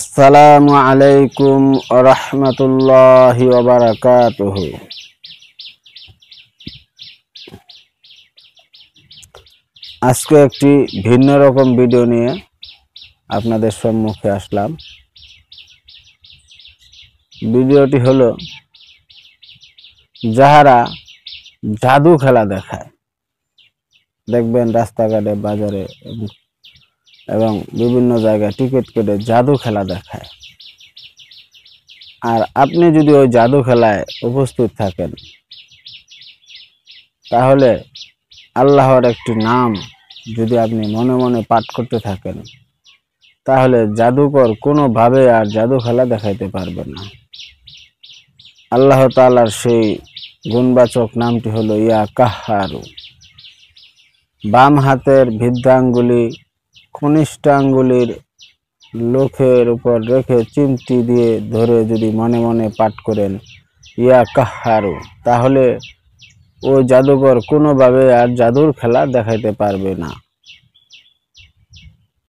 আসসালামু আলাইকুম রহমতুল্লাহি আজকে একটি ভিন্ন রকম ভিডিও নিয়ে আপনাদের সম্মুখে আসলাম ভিডিওটি হলো যাহারা জাদু খেলা দেখায় দেখবেন রাস্তাঘাটে বাজারে এবং বিভিন্ন জায়গায় টিকিট কেটে জাদু খেলা দেখায় আর আপনি যদি ওই জাদু খেলায় উপস্থিত থাকেন তাহলে আল্লাহর একটি নাম যদি আপনি মনে মনে পাঠ করতে থাকেন তাহলে জাদুকর কোনোভাবে আর জাদু খেলা দেখাইতে পারবে না আল্লাহ তালার সেই গুণবাচক নামটি হলো ইয়া কাহারু বাম হাতের ভিদ্রাঙ্গুলি কনিষ্ঠাঙ্গুলির লোকের উপর রেখে চিমটি দিয়ে ধরে যদি মনে মনে পাঠ করেন ইয়া কাহারু তাহলে ও জাদুকর কোনোভাবে আর জাদুর খেলা দেখাইতে পারবে না